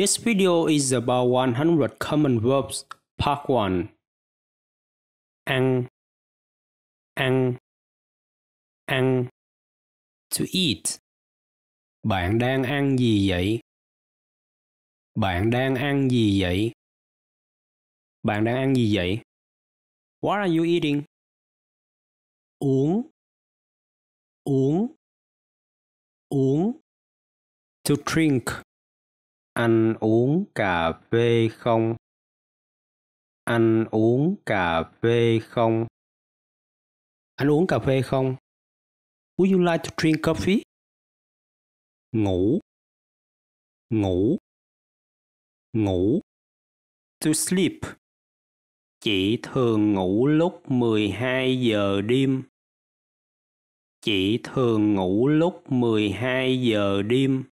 This video is about 100 common verbs, part 1. Ang, ang, ang. To eat. Bạn đang ăn gì vậy? Bạn đang ăn gì vậy? Bạn đang ăn gì vậy? What are you eating? Uống. Uống. Uống. To drink. Anh uống cà phê không? Anh uống cà phê không? Anh uống cà phê không? Would you like to drink coffee? Ngủ Ngủ Ngủ To sleep Chị thường ngủ lúc 12 giờ đêm. Chị thường ngủ lúc 12 giờ đêm.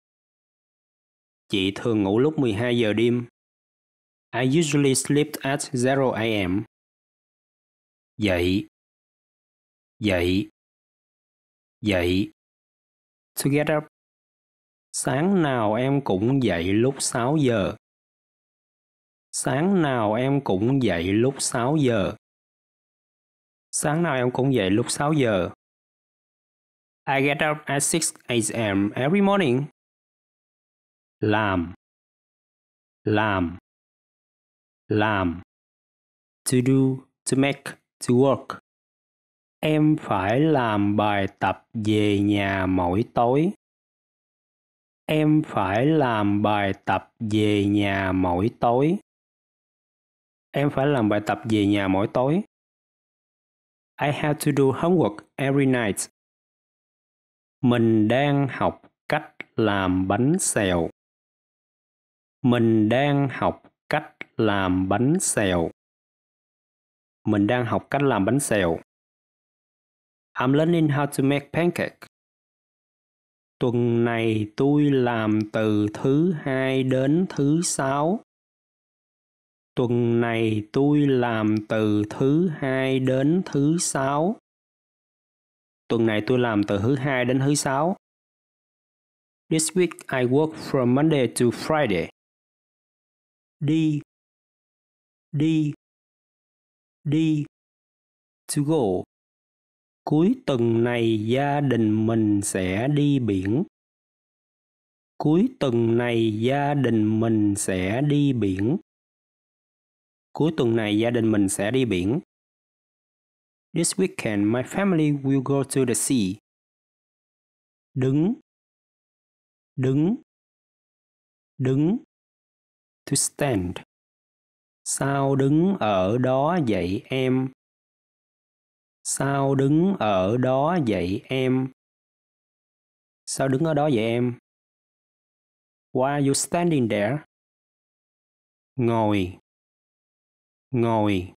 Chị thường ngủ lúc 12 giờ đêm. I usually sleep at 0 a.m. Dậy. Dậy. Dậy. To get up. Sáng nào em cũng dậy lúc 6 giờ. Sáng nào em cũng dậy lúc 6 giờ. Sáng nào em cũng dậy lúc 6 giờ. I get up at 6 a.m. every morning làm làm làm to do to make to work em phải làm bài tập về nhà mỗi tối em phải làm bài tập về nhà mỗi tối em phải làm bài tập về nhà mỗi tối i have to do homework every night mình đang học cách làm bánh xèo mình đang học cách làm bánh xèo mình đang học cách làm bánh xèo I'm learning how to make pancake tuần này tôi làm từ thứ hai đến thứ sáu tuần này tôi làm từ thứ hai đến thứ sáu tuần này tôi làm từ thứ hai đến thứ sáu This week I work from Monday to Friday đi đi đi to go cuối tuần này gia đình mình sẽ đi biển cuối tuần này gia đình mình sẽ đi biển cuối tuần này gia đình mình sẽ đi biển This weekend my family will go to the sea đứng đứng đứng to stand. Sao đứng ở đó vậy em? Sao đứng ở đó vậy em? Sao đứng ở đó vậy em? Why are you standing there? Ngồi. Ngồi.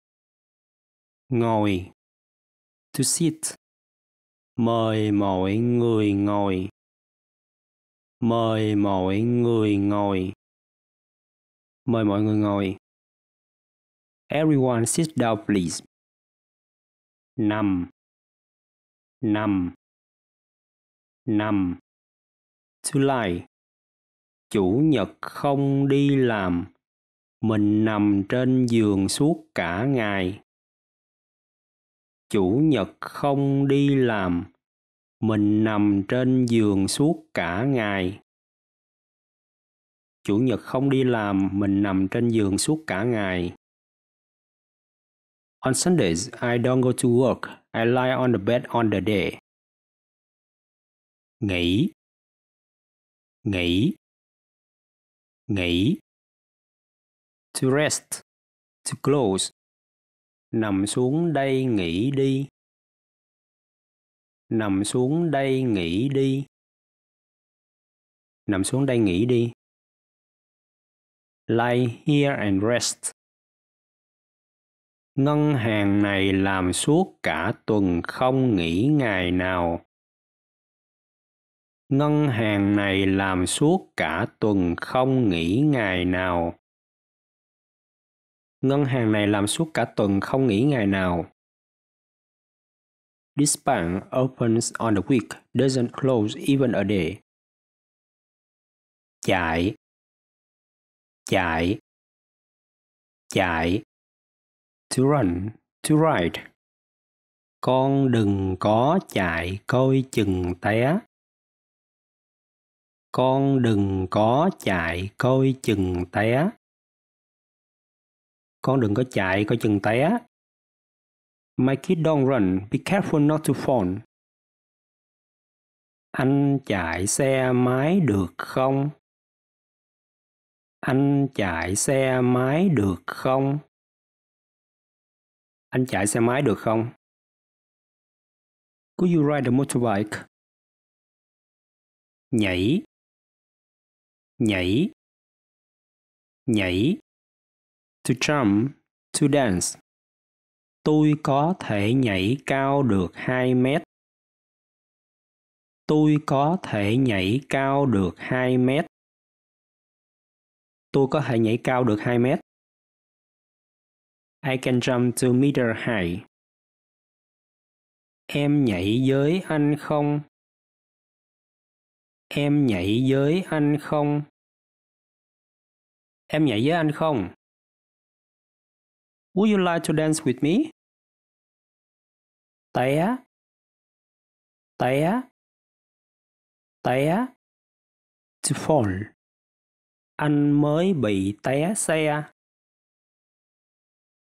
Ngồi. To sit. Mời mọi người ngồi. Mời mọi người ngồi. Mời mọi người ngồi. Everyone sit down please. Nằm. Nằm. Nằm. To Chủ nhật không đi làm. Mình nằm trên giường suốt cả ngày. Chủ nhật không đi làm. Mình nằm trên giường suốt cả ngày chủ nhật không đi làm mình nằm trên giường suốt cả ngày On Sundays, I don't go to work. I lie on the bed on the day. Nghỉ. Nghỉ. Nghỉ. To rest. To close. Nằm xuống đây nghỉ đi. Nằm xuống đây nghỉ đi. Nằm xuống đây nghỉ đi. Lie here and rest. Ngân hàng này làm suốt cả tuần không nghỉ ngày nào. Ngân hàng này làm suốt cả tuần không nghỉ ngày nào. Ngân hàng này làm suốt cả tuần không nghỉ ngày nào. This bank opens on the week, doesn't close even a day. Chạy chạy chạy to run to ride con đừng có chạy coi chừng té con đừng có chạy coi chừng té con đừng có chạy coi chừng té my kid don't run be careful not to fall anh chạy xe máy được không anh chạy xe máy được không? Anh chạy xe máy được không? Could you ride a motorbike? Nhảy Nhảy Nhảy To jump, to dance Tôi có thể nhảy cao được 2 mét. Tôi có thể nhảy cao được 2 mét. Tôi có thể nhảy cao được 2 mét. I can jump to meter high. Em nhảy với anh không? Em nhảy với anh không? Em nhảy với anh không? Would you like to dance with me? Té. Té. Té. To fall anh mới bị té xe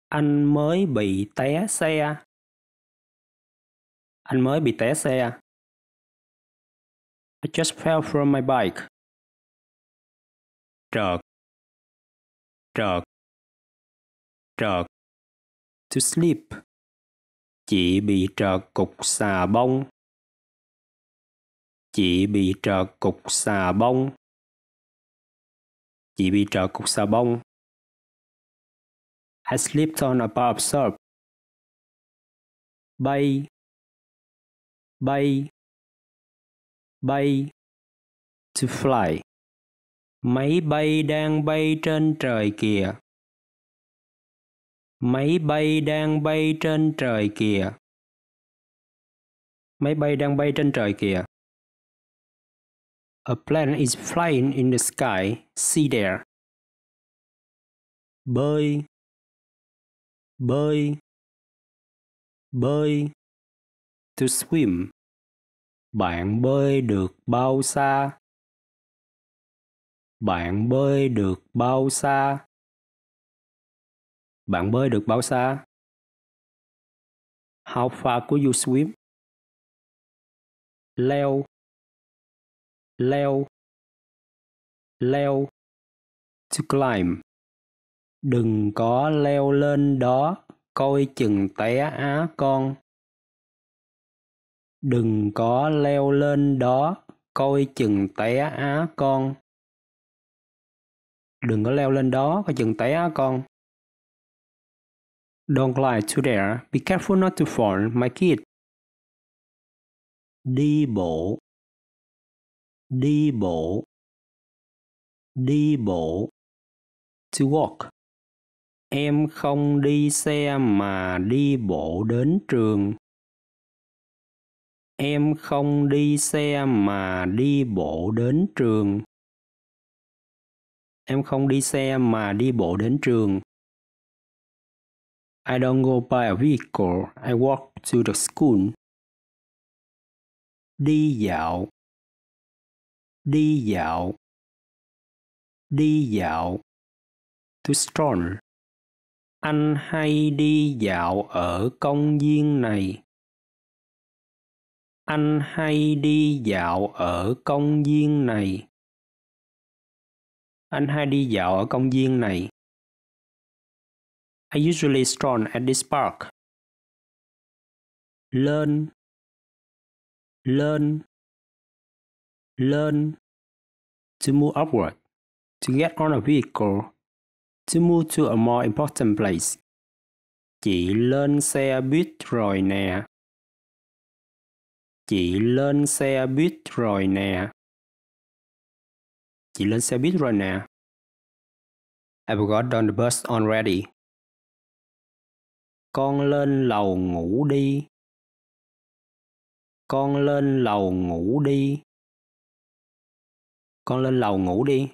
anh mới bị té xe anh mới bị té xe I just fell from my bike trợt trợt trợt to sleep chị bị trợt cục xà bông chị bị trợt cục xà bông chỉ bị trở cục xà bông. I slipped on a bar of soap. Bay, bay, bay, to fly. Máy bay đang bay trên trời kìa. Máy bay đang bay trên trời kìa. Máy bay đang bay trên trời kìa. A plane is flying in the sky. See there. Bơi. Bơi. Bơi. To swim. Bạn bơi được bao xa? Bạn bơi được bao xa? Bạn bơi được bao xa? How far could you swim? Leo leo leo to climb đừng có leo lên đó coi chừng té á con đừng có leo lên đó coi chừng té á con đừng có leo lên đó coi chừng té á con Don't climb to there. Be careful not to fall, my kid. Đi bộ đi bộ đi bộ to walk em không đi xe mà đi bộ đến trường em không đi xe mà đi bộ đến trường em không đi xe mà đi bộ đến trường I don't go by a vehicle. I walk to the school. Đi dạo đi dạo đi dạo to stroll anh hay đi dạo ở công viên này anh hay đi dạo ở công viên này anh hay đi dạo ở công viên này I usually stroll at this park lên lên learn, to move upward, to get on a vehicle, to move to a more important place. Chị lên xe buýt rồi nè. Chị lên xe buýt rồi nè. Chị lên xe buýt rồi nè. I've got on the bus already. Con lên lầu ngủ đi. Con lên lầu ngủ đi. Con lên lầu ngủ đi.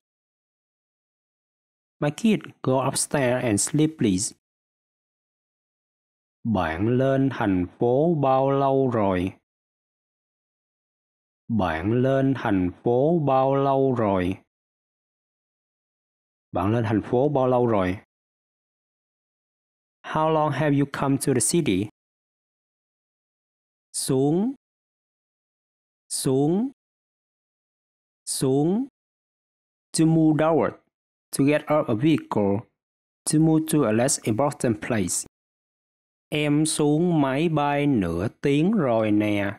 My kid, go upstairs and sleep please. Bạn lên thành phố bao lâu rồi? Bạn lên thành phố bao lâu rồi? Bạn lên thành phố bao lâu rồi? How long have you come to the city? Xuống Xuống xuống to move downward to get out a vehicle to move to a less important place em xuống máy bay nửa tiếng rồi nè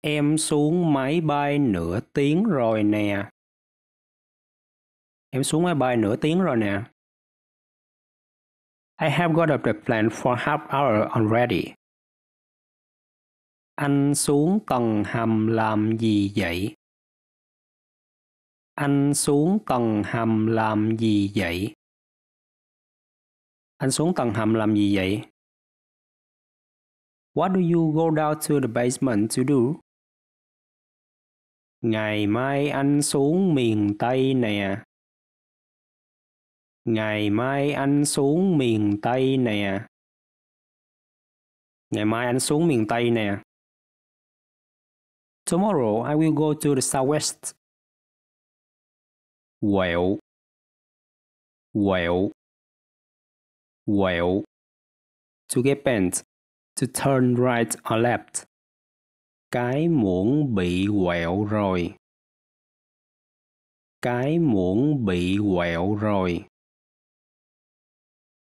em xuống máy bay nửa tiếng rồi nè em xuống máy bay nửa tiếng rồi nè I have got up the plane for half hour already. Anh xuống tầng hầm làm gì vậy? Anh xuống tầng hầm làm gì vậy? Anh xuống tầng hầm làm gì vậy? What do you go down to the basement to do? Ngày mai anh xuống miền Tây nè. Ngày mai anh xuống miền Tây nè. Ngày mai anh xuống miền Tây nè. Tomorrow I will go to the southwest. Well, well, well, To get bent. To turn right or left. Cái muỗng bị quẹo rồi. Cái muỗng bị quẹo rồi.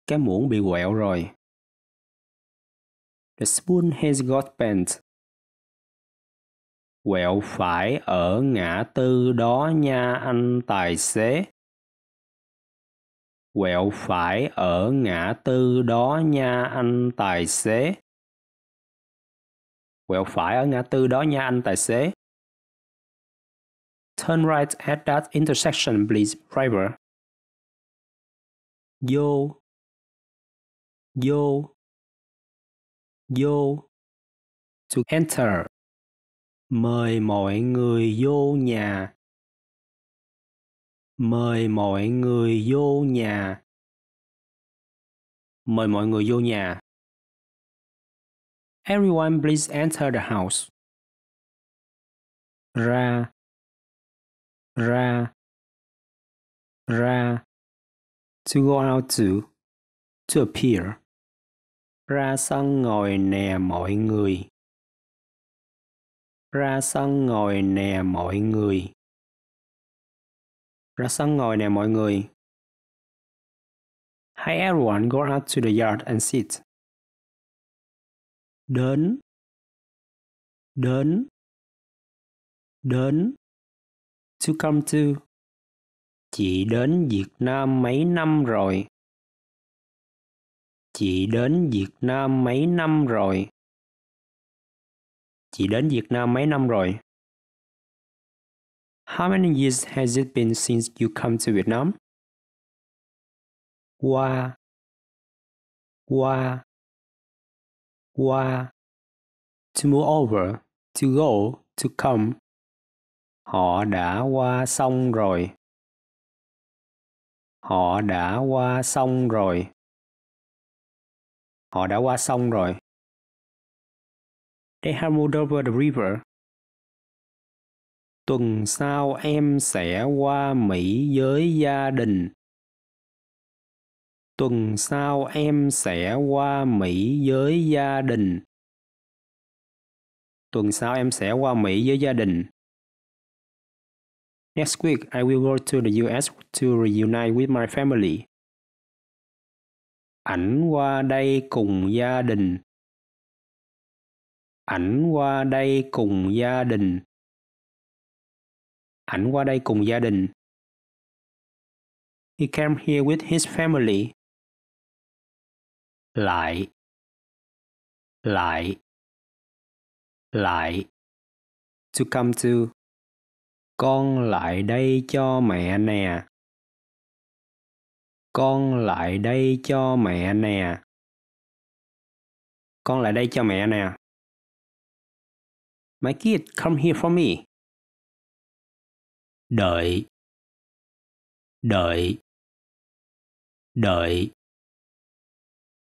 Cái muỗng bị quẹo rồi. The spoon has got bent quẹo phải ở ngã tư đó nha anh tài xế quẹo phải ở ngã tư đó nha anh tài xế quẹo phải ở ngã tư đó nha anh tài xế turn right at that intersection please driver vô vô vô to enter mời mọi người vô nhà mời mọi người vô nhà mời mọi người vô nhà everyone please enter the house ra ra ra to go out to to appear ra sân ngồi nè mọi người ra sân ngồi nè mọi người ra sân ngồi nè mọi người Hi everyone, go out to the yard and sit. Đến Đến Đến To come to Chị đến Việt Nam mấy năm rồi. Chị đến Việt Nam mấy năm rồi. Chị đến Việt Nam mấy năm rồi? How many years has it been since you come to Vietnam? Qua Qua Qua To move over, to go, to come. Họ đã qua xong rồi. Họ đã qua xong rồi. Họ đã qua xong rồi. They hurtled over the river. Tuần sau em sẽ qua Mỹ với gia đình. Tuần sau em sẽ qua Mỹ với gia đình. Tuần sau em sẽ qua Mỹ với gia đình. Next week I will go to the US to reunite with my family. Ảnh qua đây cùng gia đình ảnh qua đây cùng gia đình ảnh qua đây cùng gia đình he came here with his family lại lại lại to come to con lại đây cho mẹ nè con lại đây cho mẹ nè con lại đây cho mẹ nè My kid, come here for me. Đợi. Đợi. Đợi.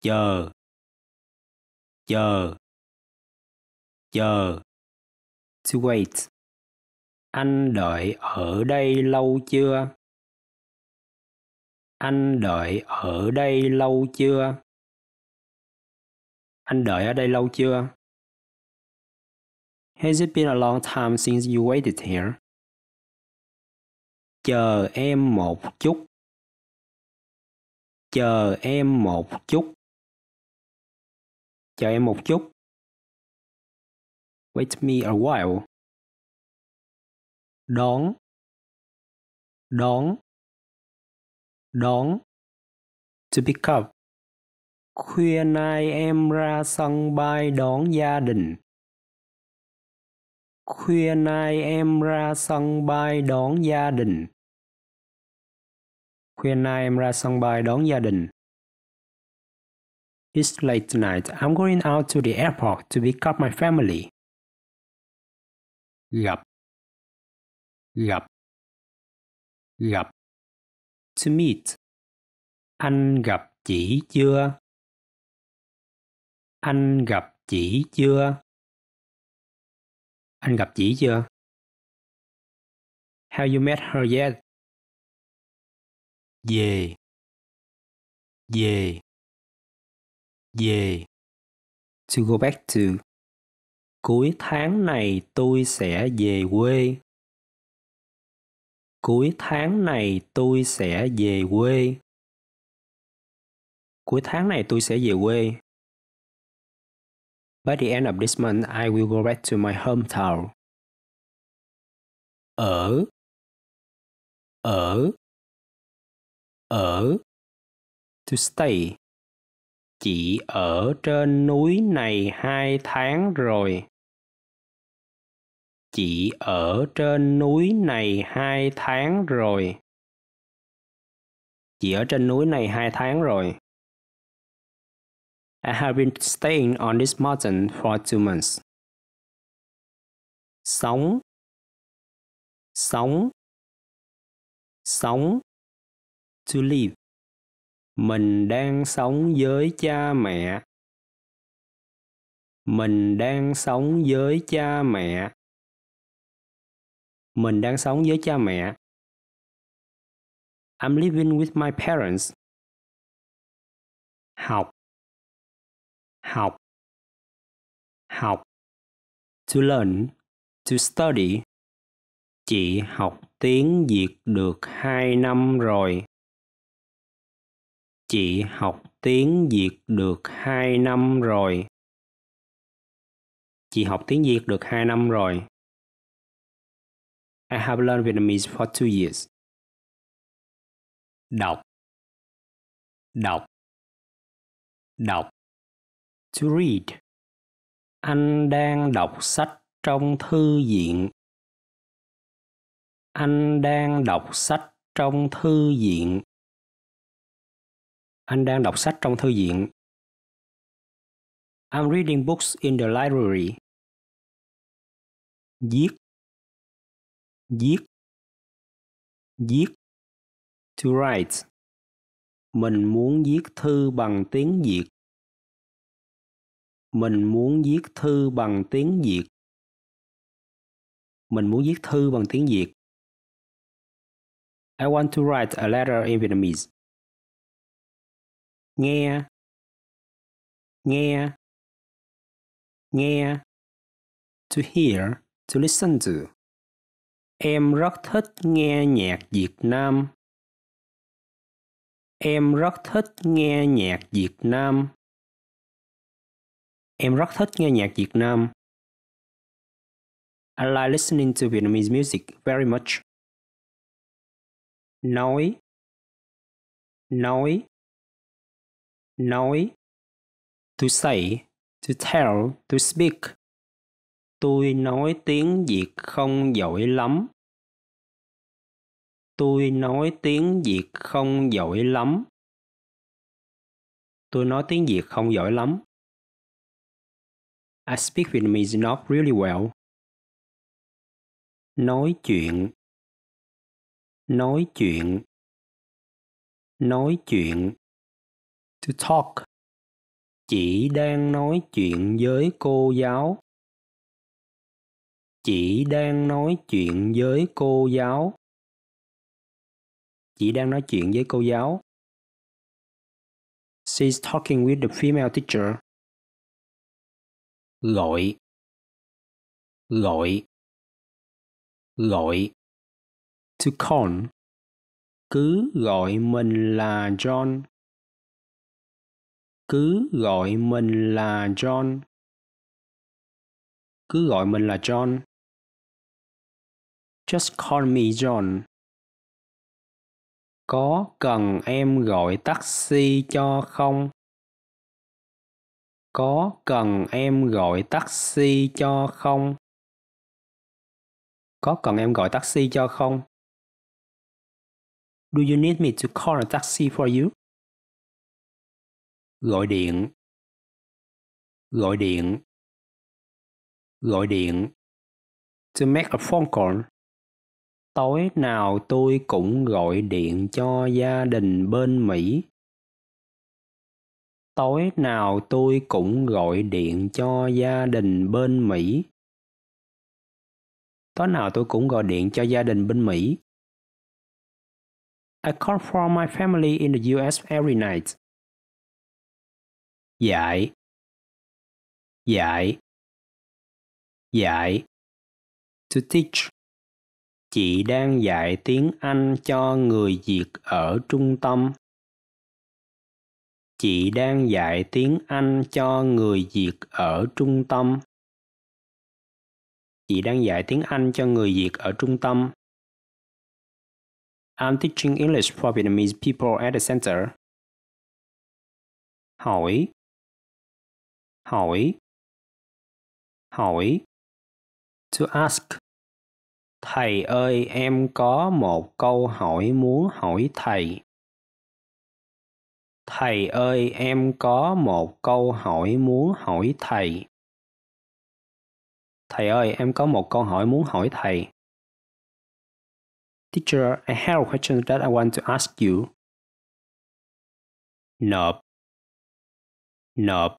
Chờ. Chờ. Chờ. To wait. Anh đợi ở đây lâu chưa? Anh đợi ở đây lâu chưa? Anh đợi ở đây lâu chưa? Has it been a long time since you waited here? Chờ em một chút. Chờ em một chút. Chờ em một chút. Wait me a while. Đón. Đón. Đón. To pick up. Khuya nay em ra sân bay đón gia đình khuya nay em ra sân bay đón gia đình khuya nay em ra sân bay đón gia đình It's late tonight. I'm going out to the airport to pick up my family. Gặp. Gặp. Gặp. To meet. Anh gặp chị chưa? Anh gặp chị chưa? Anh gặp chị chưa? Have you met her yet? Về. Về. Về. To go back to. Cuối tháng này tôi sẽ về quê. Cuối tháng này tôi sẽ về quê. Cuối tháng này tôi sẽ về quê. By the end of this month, I will go back to my hometown. Ở Ở Ở To stay Chị ở trên núi này hai tháng rồi. Chị ở trên núi này hai tháng rồi. Chị ở trên núi này hai tháng rồi. I have been staying on this mountain for two months. Sống, sống, sống, To live Mình đang sống với cha mẹ. Mình đang sống với cha mẹ. Mình đang sống với cha mẹ. I'm living with my parents. Học học học to learn to study chị học tiếng việt được hai năm rồi chị học tiếng việt được hai năm rồi chị học tiếng việt được hai năm rồi I have learned Vietnamese for two years. Đọc Đọc Đọc to read. Anh đang đọc sách trong thư viện. Anh đang đọc sách trong thư viện. Anh đang đọc sách trong thư viện. I'm reading books in the library. Viết. Viết. Viết. To write. Mình muốn viết thư bằng tiếng Việt mình muốn viết thư bằng tiếng việt mình muốn viết thư bằng tiếng việt I want to write a letter in Vietnamese. Nghe nghe nghe to hear to listen to em rất thích nghe nhạc việt nam em rất thích nghe nhạc việt nam Em rất thích nghe nhạc Việt Nam. I like listening to Vietnamese music very much. Nói Nói Nói To say, to tell, to speak. Tôi nói tiếng Việt không giỏi lắm. Tôi nói tiếng Việt không giỏi lắm. Tôi nói tiếng Việt không giỏi lắm. I speak Vietnamese not really well. Nói chuyện. Nói chuyện. Nói chuyện. To talk. Chị đang nói chuyện với cô giáo. Chị đang nói chuyện với cô giáo. Chị đang nói chuyện với cô giáo. She's talking with the female teacher gọi gọi gọi to call cứ gọi mình là John cứ gọi mình là John cứ gọi mình là John just call me John có cần em gọi taxi cho không có cần em gọi taxi cho không có cần em gọi taxi cho không do you need me to call a taxi for you gọi điện gọi điện gọi điện to make a phone call tối nào tôi cũng gọi điện cho gia đình bên mỹ tối nào tôi cũng gọi điện cho gia đình bên mỹ tối nào tôi cũng gọi điện cho gia đình bên mỹ I call for my family in the US every night. Dạy. Dạy. Dạy. To teach. Chị đang dạy tiếng Anh cho người Việt ở trung tâm chị đang dạy tiếng anh cho người việt ở trung tâm chị đang dạy tiếng anh cho người việt ở trung tâm I'm teaching English for Vietnamese people at the center. Hỏi Hỏi Hỏi To ask Thầy ơi, em có một câu hỏi muốn hỏi thầy thầy ơi em có một câu hỏi muốn hỏi thầy thầy ơi em có một câu hỏi muốn hỏi thầy teacher i have a question that i want to ask you nộp nộp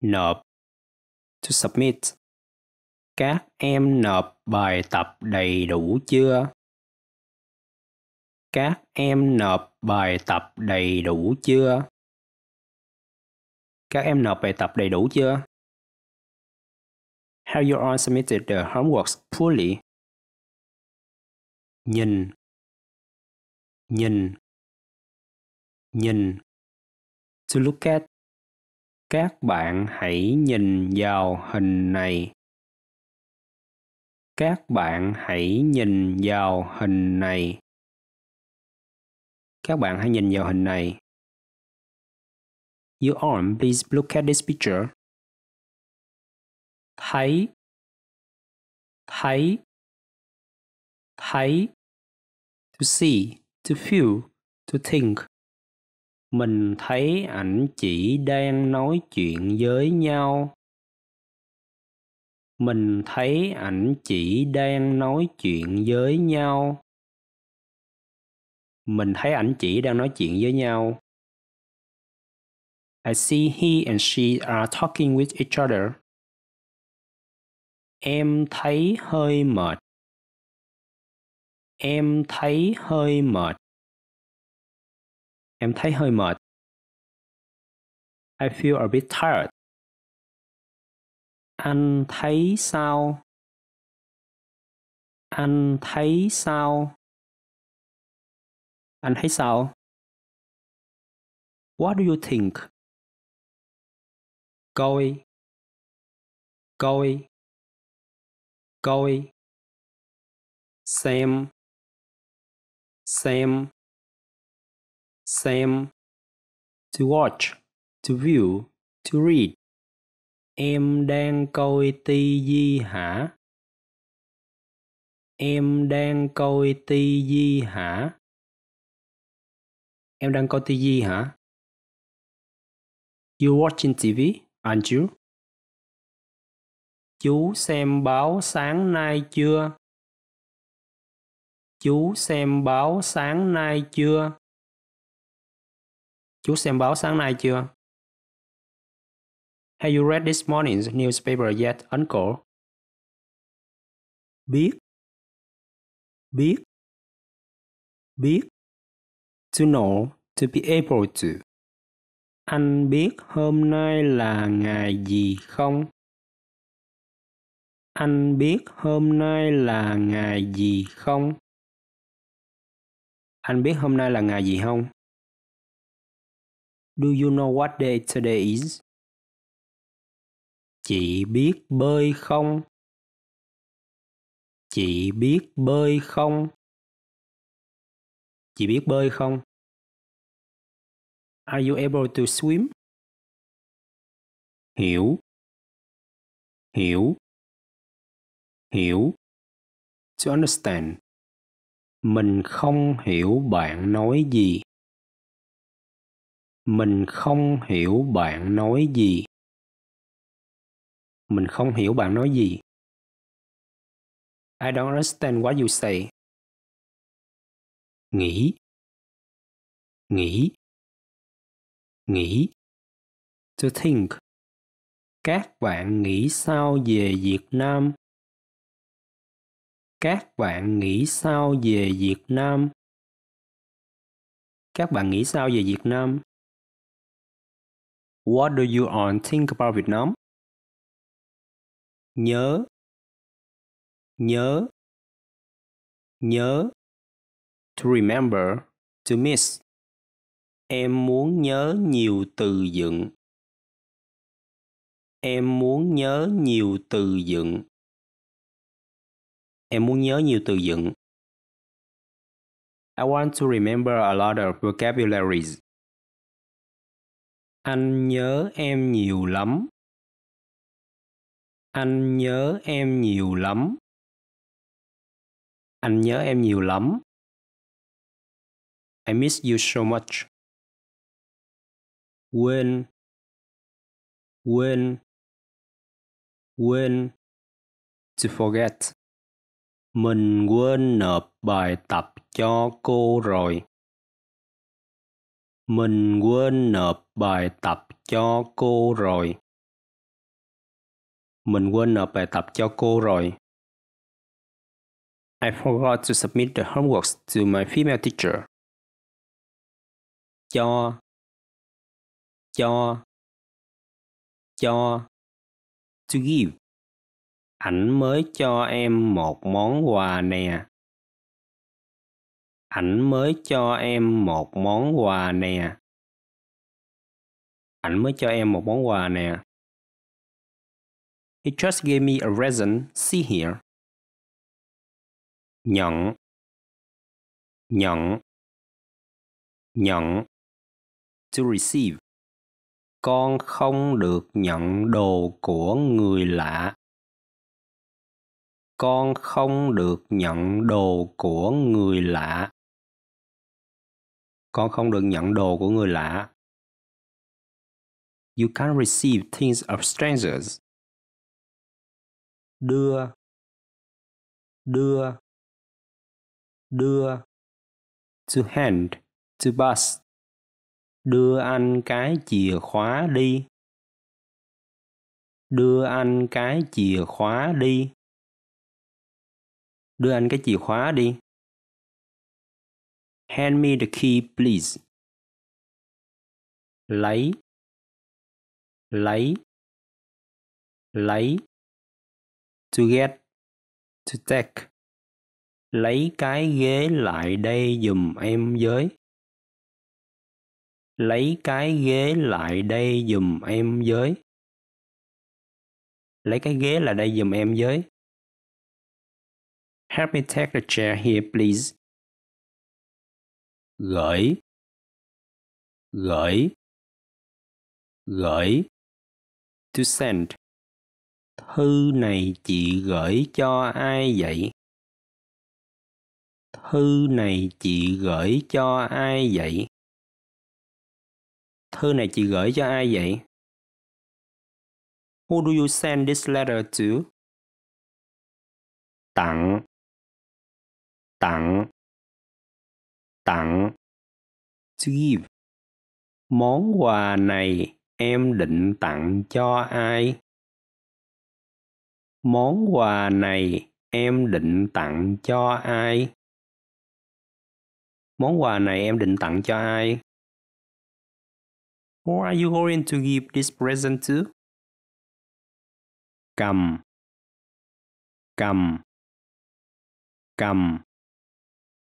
nộp to submit các em nộp bài tập đầy đủ chưa các em nộp bài tập đầy đủ chưa các em nộp bài tập đầy đủ chưa have you all submitted the homeworks fully nhìn nhìn nhìn to look at các bạn hãy nhìn vào hình này các bạn hãy nhìn vào hình này các bạn hãy nhìn vào hình này. You all please look at this picture. Thấy thấy thấy to see to feel to think mình thấy ảnh chỉ đang nói chuyện với nhau mình thấy ảnh chỉ đang nói chuyện với nhau mình thấy ảnh chỉ đang nói chuyện với nhau. I see he and she are talking with each other. Em thấy hơi mệt. Em thấy hơi mệt. Em thấy hơi mệt. I feel a bit tired. Anh thấy sao? Anh thấy sao? Anh thấy sao? What do you think? Coi Coi Coi Xem Xem Xem To watch To view To read Em đang coi tivi hả? Em đang coi tivi hả? Em đang coi tivi hả? You watching TV, aren't you? Chú xem báo sáng nay chưa? Chú xem báo sáng nay chưa? Chú xem báo sáng nay chưa? Have you read this morning's newspaper yet, uncle? Biết. Biết. Biết to know, to be able to. Anh biết hôm nay là ngày gì không? Anh biết hôm nay là ngày gì không? Anh biết hôm nay là ngày gì không? Do you know what day today is? Chị biết bơi không? Chị biết bơi không? Chị biết bơi không? Are you able to swim? Hiểu. Hiểu. Hiểu. To understand. Mình không hiểu bạn nói gì. Mình không hiểu bạn nói gì. Mình không hiểu bạn nói gì. I don't understand what you say nghĩ, nghĩ, nghĩ, to think các bạn nghĩ sao về việt nam các bạn nghĩ sao về việt nam các bạn nghĩ sao về việt nam what do you all think about vietnam nhớ nhớ nhớ to remember, to miss. Em muốn nhớ nhiều từ dựng. Em muốn nhớ nhiều từ dựng. Em muốn nhớ nhiều từ dựng. I want to remember a lot of vocabularies. Anh nhớ em nhiều lắm. Anh nhớ em nhiều lắm. Anh nhớ em nhiều lắm. I miss you so much. Quên, quên, quên. To forget. Mình quên nộp bài tập cho cô rồi. Mình quên nộp bài tập cho cô rồi. Mình quên nộp bài tập cho cô rồi. I forgot to submit the homeworks to my female teacher cho cho cho to give ảnh mới cho em một món quà nè ảnh mới cho em một món quà nè ảnh mới cho em một món quà nè he just gave me a present see here nhận nhận nhận to receive. Con không được nhận đồ của người lạ. Con không được nhận đồ của người lạ. Con không được nhận đồ của người lạ. You can't receive things of strangers. Đưa đưa đưa to hand to bus đưa anh cái chìa khóa đi đưa anh cái chìa khóa đi đưa anh cái chìa khóa đi hand me the key please lấy lấy lấy to get to take lấy cái ghế lại đây giùm em với lấy cái ghế lại đây dùm em với lấy cái ghế lại đây dùm em với help me take the chair here please gửi gửi gửi to send thư này chị gửi cho ai vậy thư này chị gửi cho ai vậy Thư này chị gửi cho ai vậy? Who do you send this letter to? Tặng Tặng Tặng To give Món quà này em định tặng cho ai? Món quà này em định tặng cho ai? Món quà này em định tặng cho ai? Who are you going to give this present to? Cầm cầm cầm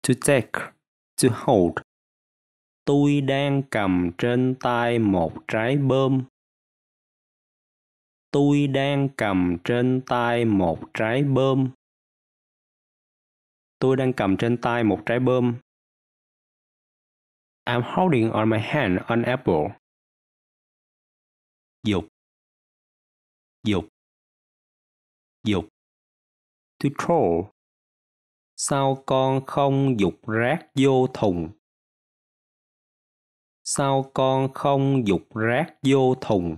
to take to hold tôi đang cầm trên tay một trái bơm tôi đang cầm trên tay một trái bơm tôi đang cầm trên tay một trái bơm I'm holding on my hand an apple dục dục dục to throw sao con không dục rác vô thùng sao con không dục rác vô thùng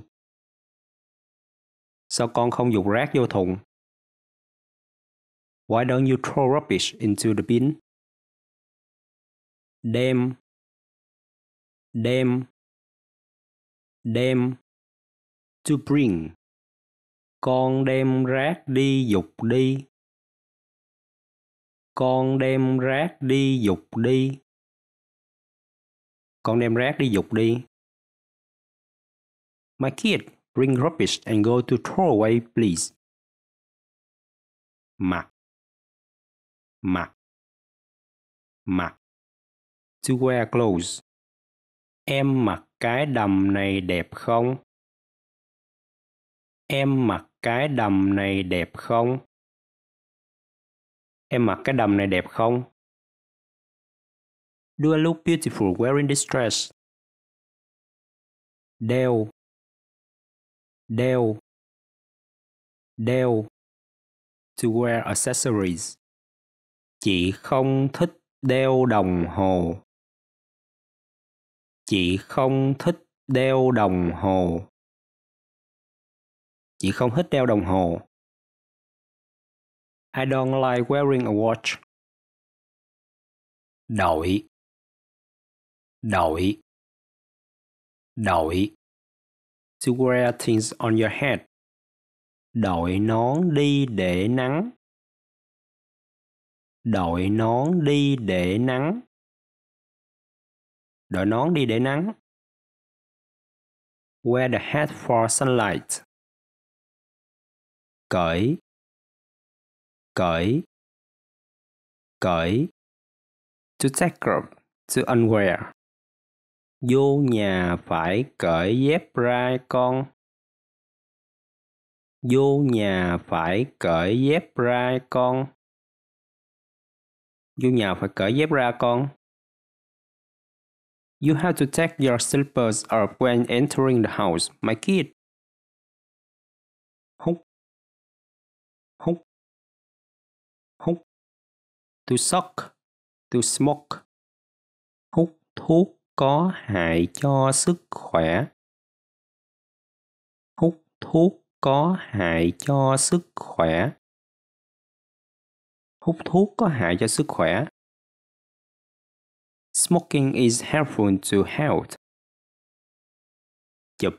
sao con không dục rác vô thùng why don't you throw rubbish into the bin đem đem đem to bring. Con đem rác đi dục đi. Con đem rác đi dục đi. Con đem rác đi dục đi. My kid, bring rubbish and go to throw away, please. Mặc mặc mặc to wear clothes em mặc cái đầm này đẹp không em mặc cái đầm này đẹp không em mặc cái đầm này đẹp không do I look beautiful wearing this dress đeo đeo đeo to wear accessories chị không thích đeo đồng hồ chị không thích đeo đồng hồ chị không thích đeo đồng hồ. I don't like wearing a watch. Đội Đội Đội To wear things on your head. Đội nón đi để nắng. Đội nón đi để nắng. Đội nón đi để nắng. Wear the hat for sunlight cởi cởi cởi to take off to unwear vô nhà phải cởi dép ra con vô nhà phải cởi dép ra con vô nhà phải cởi dép ra con You have to take your slippers off when entering the house, my kid. to suck, to smoke. Hút thuốc có hại cho sức khỏe. Hút thuốc có hại cho sức khỏe. Hút thuốc có hại cho sức khỏe. Smoking is harmful to health. Chụp.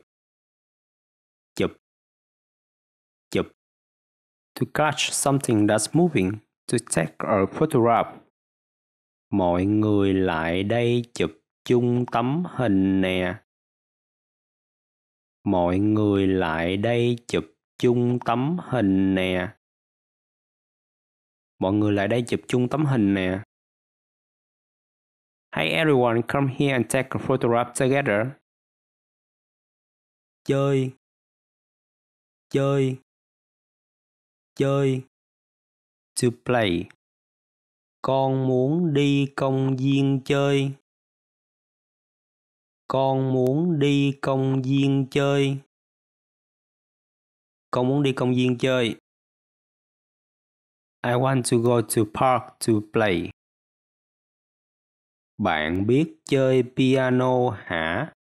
Chụp. Chụp. To catch something that's moving to take a photograph. Mọi người lại đây chụp chung tấm hình nè. Mọi người lại đây chụp chung tấm hình nè. Mọi người lại đây chụp chung tấm hình nè. Hey everyone, come here and take a photograph together. Chơi. Chơi. Chơi to play. Con muốn đi công viên chơi. Con muốn đi công viên chơi. Con muốn đi công viên chơi. I want to go to park to play. Bạn biết chơi piano hả?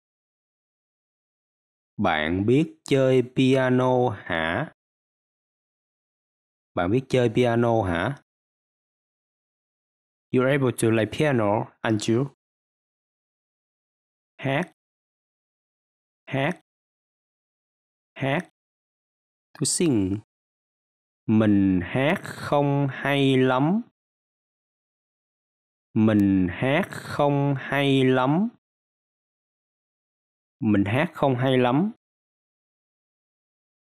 Bạn biết chơi piano hả? Bạn biết chơi piano hả? You're able to play piano, aren't you? Hát Hát Hát To sing Mình hát không hay lắm Mình hát không hay lắm Mình hát không hay lắm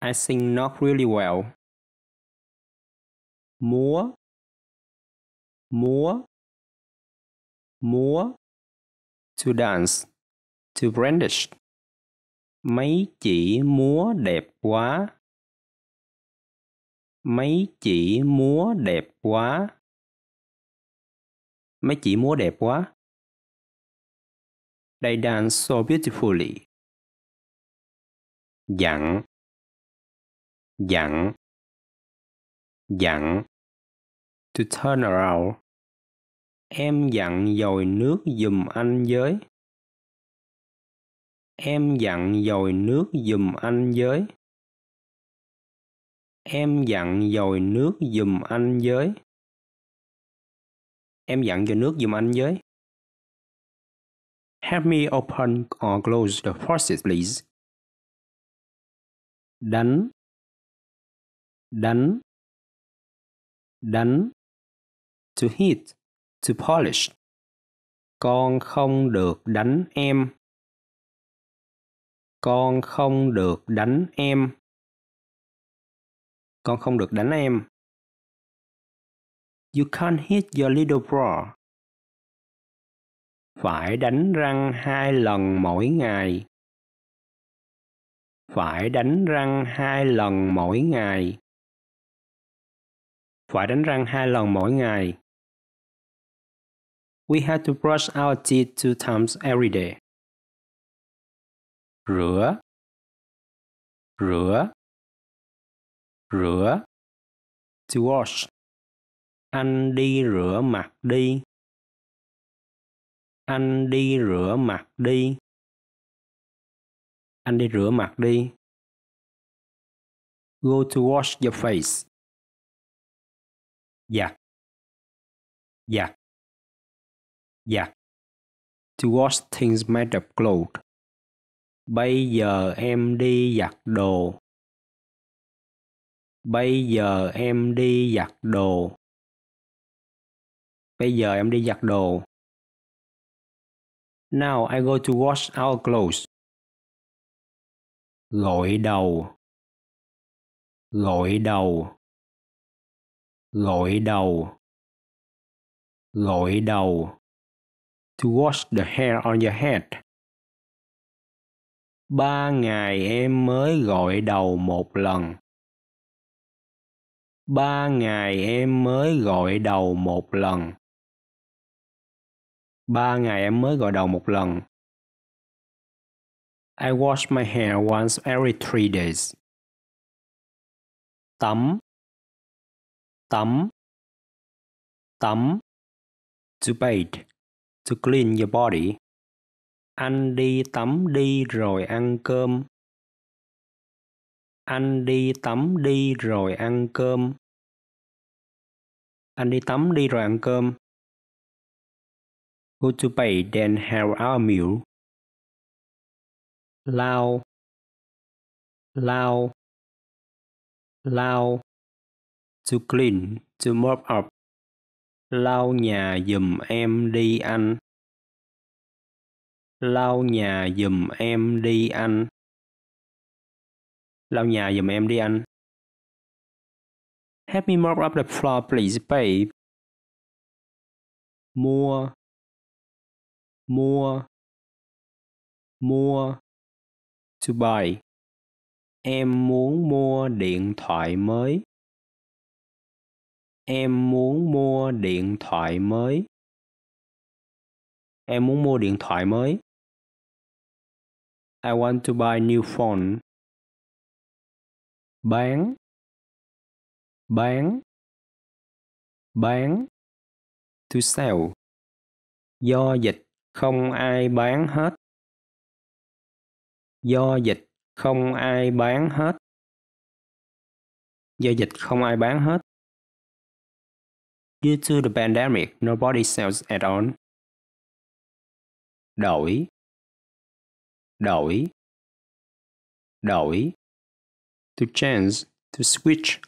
I sing not really well múa múa múa to dance to brandish mấy chỉ múa đẹp quá mấy chỉ múa đẹp quá mấy chỉ múa đẹp quá. They dance so beautifully. Dặn Dặn Dặn to turn around. Em dặn dồi nước dùm anh với. Em dặn dồi nước dùm anh với. Em dặn dồi nước dùm anh với. Em dặn dồi nước dùm anh với. Help me open or close the faucet, please. Đánh đánh đánh to hit, to polish. Con không được đánh em. Con không được đánh em. Con không được đánh em. You can't hit your little bro. Phải đánh răng hai lần mỗi ngày. Phải đánh răng hai lần mỗi ngày. Phải đánh răng hai lần mỗi ngày. We had to brush our teeth two times every day. Rửa rửa rửa to wash anh đi rửa mặt đi anh đi rửa mặt đi anh đi rửa mặt đi go to wash your face giặt dạ. giặt dạ. Dạ. Yeah. To wash things made of clothes. Bây giờ em đi giặt đồ. Bây giờ em đi giặt đồ. Bây giờ em đi giặt đồ. Now I go to wash our clothes. Gội đầu. Gội đầu. Gội đầu. Gội đầu to wash the hair on your head. Ba ngày em mới gội đầu một lần. Ba ngày em mới gội đầu một lần. Ba ngày em mới gội đầu một lần. I wash my hair once every three days. Tắm Tắm Tắm To bathe to clean your body. Anh đi tắm đi rồi ăn cơm. Anh đi tắm đi rồi ăn cơm. Anh đi tắm đi rồi ăn cơm. Go to bed then have our meal. Lao. Lao. Lao. To clean, to mop up lau nhà giùm em đi anh lau nhà giùm em đi anh lau nhà giùm em đi anh help me mop up the floor please babe mua mua mua to buy em muốn mua điện thoại mới em muốn mua điện thoại mới em muốn mua điện thoại mới I want to buy new phone bán bán bán to sell do dịch không ai bán hết do dịch không ai bán hết do dịch không ai bán hết Due to the pandemic, nobody sells at all. Đổi Đổi Đổi To change, to switch,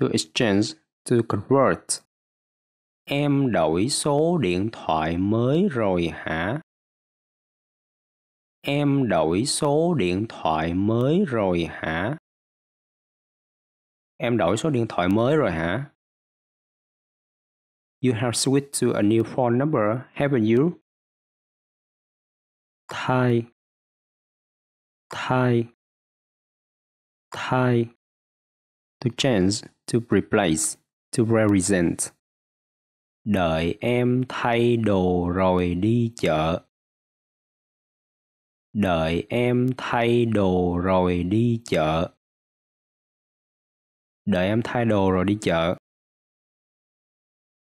to exchange, to convert. Em đổi số điện thoại mới rồi hả? Em đổi số điện thoại mới rồi hả? Em đổi số điện thoại mới rồi hả? You have switched to a new phone number, haven't you? Thai Thai Thai To change, to replace, to represent Đợi em thay đồ rồi đi chợ. Đợi em thay đồ rồi đi chợ. Đợi em thay đồ rồi đi chợ.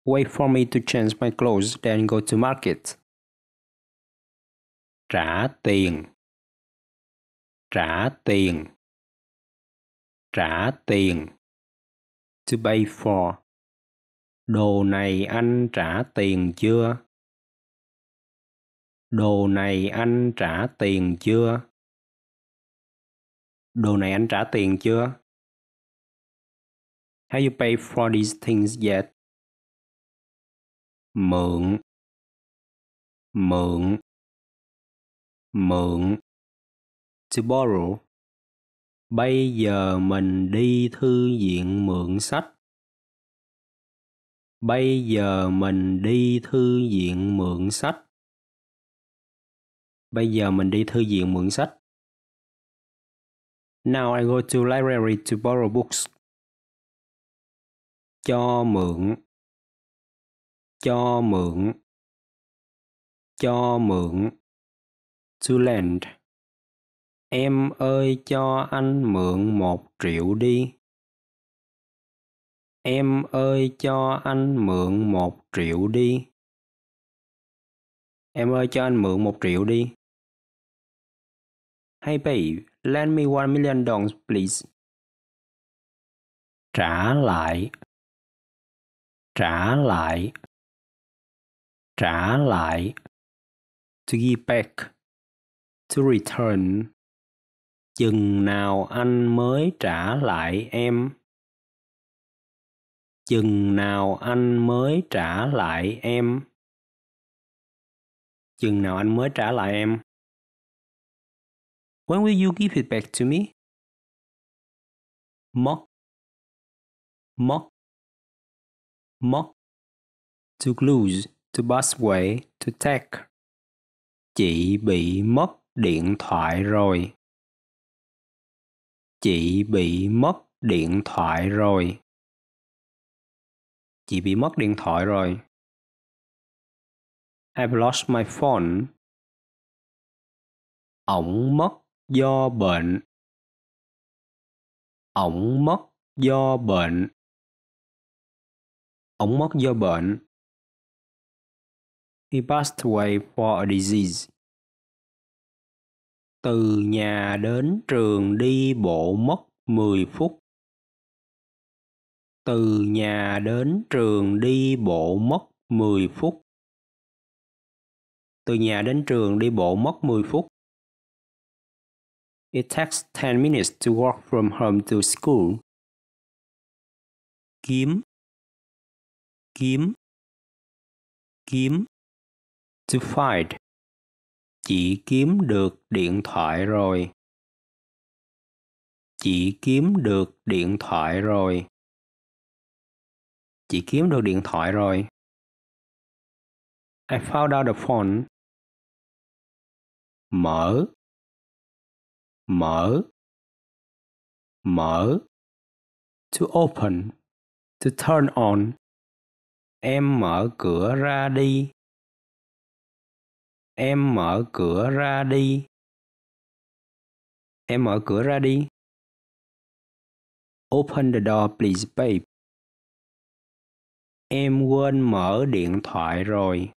Wait for me to change my clothes then go to market. Trả tiền. Trả tiền. Trả tiền. To pay for. Đồ này anh trả tiền chưa? Đồ này anh trả tiền chưa? Đồ này anh trả tiền chưa? Have you paid for these things yet? mượn mượn mượn to borrow bây giờ mình đi thư viện mượn sách bây giờ mình đi thư viện mượn sách bây giờ mình đi thư viện mượn sách now i go to library to borrow books cho mượn cho mượn cho mượn to lend em ơi cho anh mượn một triệu đi em ơi cho anh mượn một triệu đi em ơi cho anh mượn một triệu đi hey babe lend me one million dollars please trả lại trả lại trả lại to give back to return chừng nào anh mới trả lại em chừng nào anh mới trả lại em chừng nào anh mới trả lại em when will you give it back to me mock mock mock to lose to busway to take. Chị bị mất điện thoại rồi. Chị bị mất điện thoại rồi. Chị bị mất điện thoại rồi. I've lost my phone. Ổng mất do bệnh. Ổng mất do bệnh. Ổng mất do bệnh He passed away for a disease. Từ nhà đến trường đi bộ mất 10 phút. Từ nhà đến trường đi bộ mất 10 phút. Từ nhà đến trường đi bộ mất 10 phút. It takes 10 minutes to walk from home to school. Kiếm Kiếm Kiếm to find. Chị kiếm được điện thoại rồi. Chị kiếm được điện thoại rồi. Chị kiếm được điện thoại rồi. I found out the phone. Mở. Mở. Mở. To open. To turn on. Em mở cửa ra đi em mở cửa ra đi em mở cửa ra đi open the door please babe em quên mở điện thoại rồi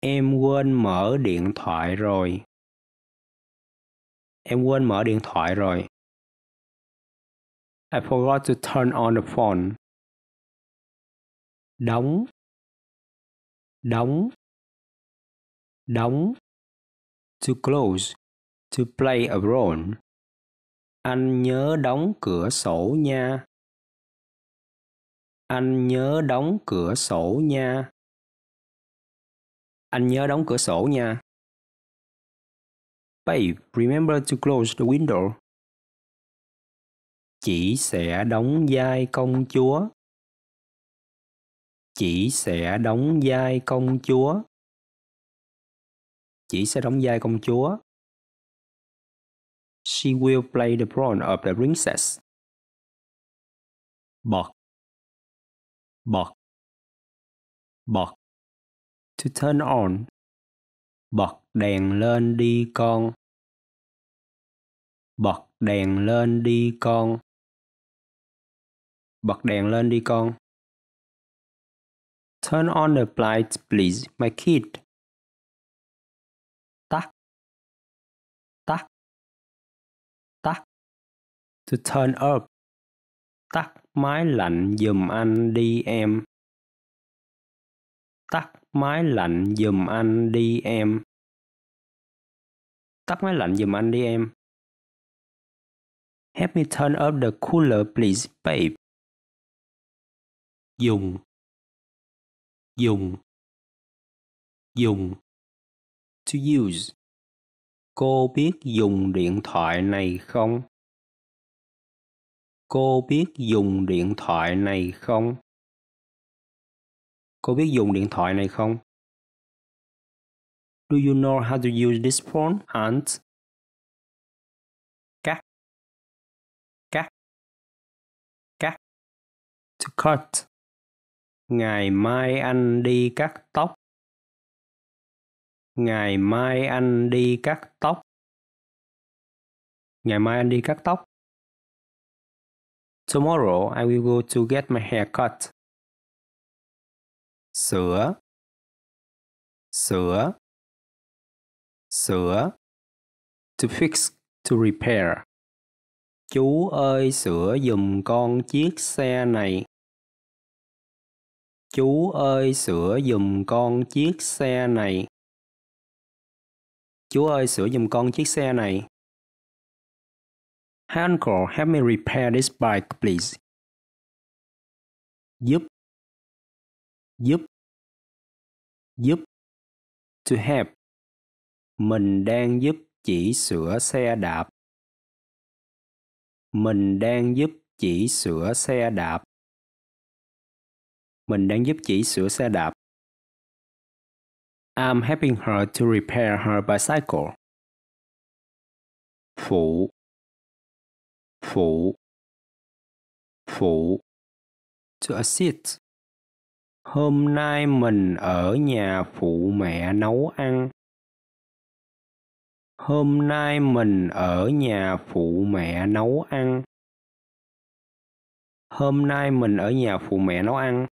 em quên mở điện thoại rồi em quên mở điện thoại rồi I forgot to turn on the phone đóng đóng đóng to close to play a role anh nhớ đóng cửa sổ nha anh nhớ đóng cửa sổ nha anh nhớ đóng cửa sổ nha Babe, remember to close the window. Chỉ sẽ đóng vai công chúa. Chỉ sẽ đóng vai công chúa chỉ sẽ đóng vai công chúa. She will play the role of the princess. Bọt Bọt Bọt To turn on Bật đèn lên đi con Bật đèn lên đi con Bật đèn lên đi con Turn on the light please, my kid. To turn up, Tắt máy lạnh dùm anh đi em. Tắt máy lạnh dùm anh đi em. Tắt máy lạnh dùm anh đi em. Help me turn up the cooler please, babe. Dùng Dùng Dùng To use Cô biết dùng điện thoại này không? Cô biết dùng điện thoại này không? Cô biết dùng điện thoại này không? Do you know how to use this phone, aunt? Cắt. Cắt. Cắt. To cut. Ngày mai anh đi cắt tóc. Ngày mai anh đi cắt tóc. Ngày mai anh đi cắt tóc. Tomorrow I will go to get my hair cut. Sửa sửa sửa to fix to repair chú ơi sửa dùm con chiếc xe này chú ơi sửa dùm con chiếc xe này chú ơi sửa dùm con chiếc xe này Uncle, help me repair this bike, please. Giúp Giúp Giúp To help Mình đang giúp chỉ sửa xe đạp. Mình đang giúp chỉ sửa xe đạp. Mình đang giúp chỉ sửa xe đạp. I'm helping her to repair her bicycle. Phụ phụ phụ to assist hôm nay mình ở nhà phụ mẹ nấu ăn hôm nay mình ở nhà phụ mẹ nấu ăn hôm nay mình ở nhà phụ mẹ nấu ăn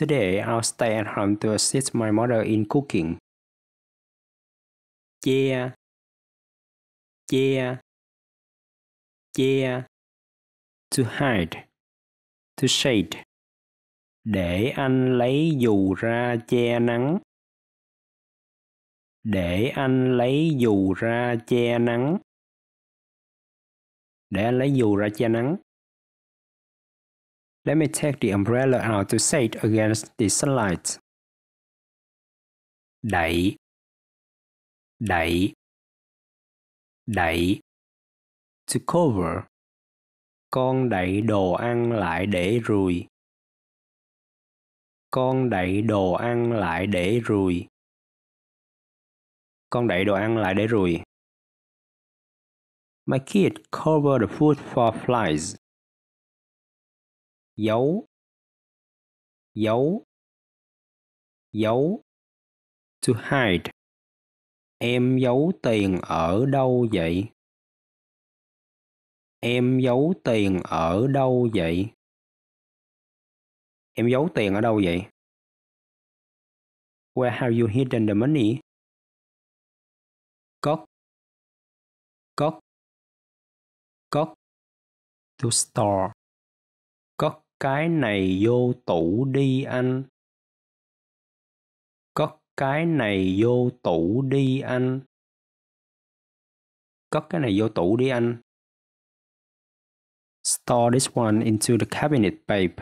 Today I'll stay at home to assist my mother in cooking. che Chia che to hide to shade để anh lấy dù ra che nắng để anh lấy dù ra che nắng để anh lấy dù ra che nắng Let me take the umbrella out to shade against the sunlight. Đẩy Đẩy Đẩy to cover. Con đậy đồ ăn lại để rùi. Con đậy đồ ăn lại để rùi. Con đậy đồ ăn lại để rùi. My kid covered the food for flies. Giấu giấu giấu to hide em giấu tiền ở đâu vậy Em giấu tiền ở đâu vậy? Em giấu tiền ở đâu vậy? Where have you hidden the money? Cất Cất Cất To store Cất cái này vô tủ đi anh Cất cái này vô tủ đi anh Cất cái này vô tủ đi anh Store this one into the cabinet babe.